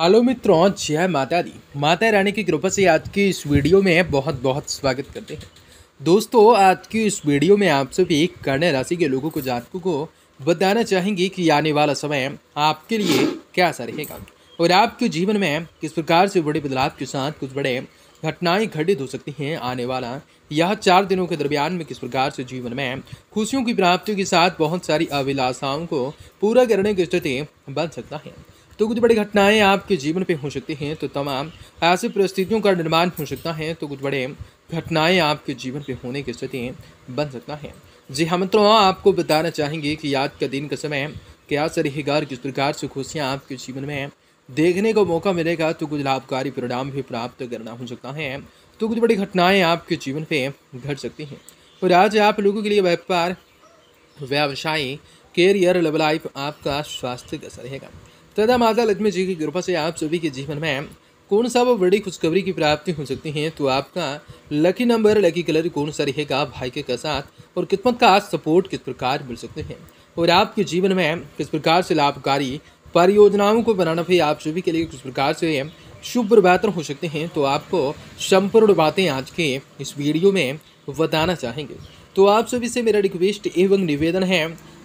hello मित्रों जय माता दी माता रानी की कृपा से आज की इस वीडियो में बहुत बहुत स्वागत करते हैं दोस्तों आज की इस वीडियो में आप सभी कर्ण राशि के लोगों को जातकों को बताना चाहेंगे कि आने वाला समय आपके लिए कैसा रहेगा और आपके जीवन में किस प्रकार से बड़े बदलाव के साथ कुछ बड़े घटनाएं घटित हो सकती हैं आने वाला यह चार दिनों के दरमियान में किस प्रकार से जीवन में खुशियों की प्राप्तियों के साथ बहुत सारी अभिलाषाओं को पूरा करने की स्थिति बन सकता है तो कुछ बड़ी घटनाएं आपके जीवन पे हो सकती हैं तो तमाम ऐसी परिस्थितियों का निर्माण हो सकता है तो कुछ बड़े घटनाएं आपके जीवन पे होने की स्थिति बन सकता है जी हम हाँ तो आपको बताना चाहेंगे कि याद का दिन का समय क्या रहेगा किस प्रकार से खुशियाँ आपके जीवन में देखने को मौका मिलेगा तो कुछ लाभकारी परिणाम भी प्राप्त करना हो सकता है तो कुछ बड़ी घटनाएं आपके जीवन पे घट सकती हैं और आज आप लोगों के लिए व्यापार व्यवसाय कैरियर लव लाइफ आपका स्वास्थ्य कैसा रहेगा तथा माता लक्ष्मी जी की कृपा से आप सभी के जीवन में कौन सा वो बड़ी खुशखबरी की प्राप्ति हो सकती है तो आपका लकी नंबर लकी कलर कौन सा रहेगा भाग्य के साथ और किस्मत का सपोर्ट किस प्रकार मिल सकते हैं और आपके जीवन में किस प्रकार से लाभकारी परियोजनाओं को बनाना भी आप सभी के लिए किस प्रकार से शुभ प्रभात हो सकते हैं तो आपको संपूर्ण बातें आज के इस वीडियो में बताना चाहेंगे तो आप सभी से मेरा रिक्वेस्ट एवं निवेदन है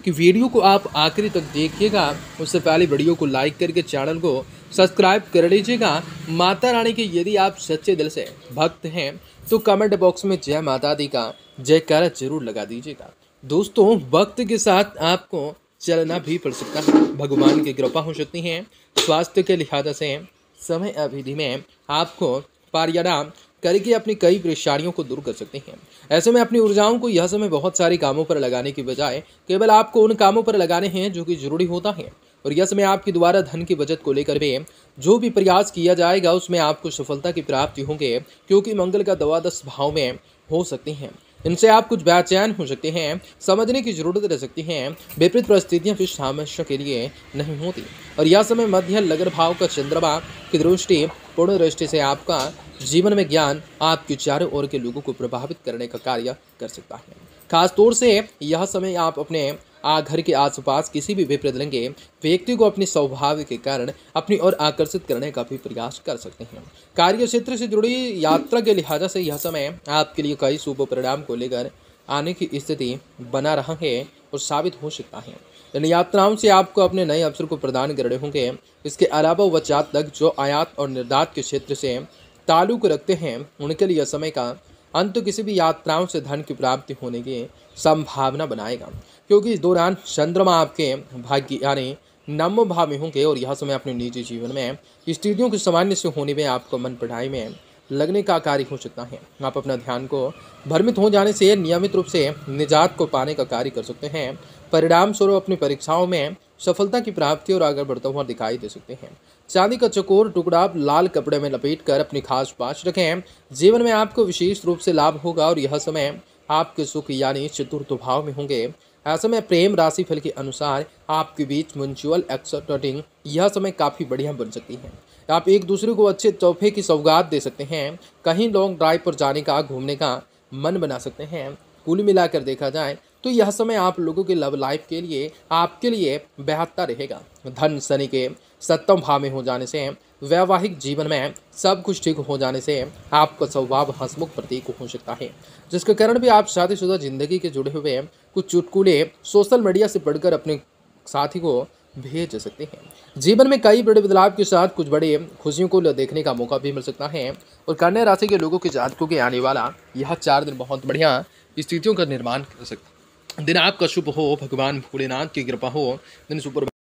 कि वीडियो को आप आखिरी तक देखिएगा उससे पहले वीडियो को लाइक करके चैनल को सब्सक्राइब कर लीजिएगा माता रानी के यदि आप सच्चे दिल से भक्त हैं तो कमेंट बॉक्स में जय माता दी का जयकारा जरूर लगा दीजिएगा दोस्तों वक्त के साथ आपको चलना भी पड़ सकता है भगवान की कृपा हो सकती है स्वास्थ्य के लिहाजा से समय अवधि में आपको पारियाराम करके अपनी कई परेशानियों को दूर कर सकते हैं ऐसे में अपनी ऊर्जाओं को यह समय बहुत सारे कामों पर लगाने के बजाय केवल आपको उन कामों पर लगाने हैं जो कि जरूरी होता है और यह समय आपके द्वारा धन की बचत को लेकर भी जो भी प्रयास किया जाएगा उसमें आपको सफलता की प्राप्ति होंगे क्योंकि मंगल का द्वादश भाव में हो सकते हैं इनसे आप कुछ बेचैन हो सकते हैं समझने की जरूरत रह सकती है विपरीत परिस्थितियां फिर सामस्य के लिए नहीं होती और यह समय मध्य लगन भाव का चंद्रमा की दृष्टि पूर्ण दृष्टि से आपका जीवन में ज्ञान आपके चारों ओर के लोगों को प्रभावित करने का कार्य कर सकता है खासतौर से यह समय आप अपने आ घर के आसपास किसी भी विपरीत लगे व्यक्ति को अपने स्वभाव के कारण अपनी ओर आकर्षित करने का भी प्रयास कर सकते हैं कार्य क्षेत्र से जुड़ी यात्रा के लिहाजा से यह समय आपके लिए कई शुभ परिणाम को लेकर आने की स्थिति बना रहा है और साबित हो सकता है इन यात्राओं से आपको अपने नए अवसर को प्रदान करने होंगे इसके अलावा वचात तक जो आयात और निर्यात के क्षेत्र से ताल्लुक रखते हैं उनके लिए समय का अंत किसी भी यात्राओं से धन की प्राप्ति होने की संभावना बनाएगा क्योंकि इस दौरान चंद्रमा आपके भाग्य यानी नम भाव में होंगे और यह समय अपने निजी जीवन में स्थितियों के सामान्य से होने में आपको मन पढ़ाई में लगने का कार्य हो सकता है आप अपना ध्यान को भ्रमित हो जाने से नियमित रूप से निजात को पाने का कार्य कर सकते हैं परिणाम स्वरूप अपनी परीक्षाओं में सफलता की प्राप्ति और आगे बढ़ता हुआ दिखाई दे सकते हैं चांदी का चकोर टुकड़ा आप लाल कपड़े में लपेट कर अपनी खास पास रखें जीवन में आपको विशेष रूप से लाभ होगा और यह समय आपके सुख यानी चतुर्थ भाव में होंगे ऐसे में प्रेम राशि फल के अनुसार आपके बीच म्यूचुअल एक्सटिंग यह समय काफ़ी बढ़िया बन सकती है आप एक दूसरे को अच्छे तोहफे की सौगात दे सकते हैं कहीं लॉन्ग ड्राइव पर जाने का घूमने का मन बना सकते हैं कुल मिलाकर देखा जाए तो यह समय आप लोगों के लव लाइफ के लिए आपके लिए बेहतर रहेगा धन शनि के सप्तम भाव में हो जाने से वैवाहिक जीवन में सब कुछ ठीक हो जाने से आपका स्वभाव हंसमुख प्रतीक हो सकता है जिसके कारण भी आप शादीशुदा जिंदगी के जुड़े हुए कुछ चुटकुले सोशल मीडिया से पढ़कर अपने साथी को भेज सकते हैं जीवन में कई बड़े बदलाव के साथ कुछ बड़े खुशियों को देखने का मौका भी मिल सकता है और कन्या राशि के लोगों के जातकों के आने वाला यह चार दिन बहुत बढ़िया स्थितियों का निर्माण कर सकता है दिन आपका शुभ हो भगवान भोलेनाथ की कृपा हो दिन सुपर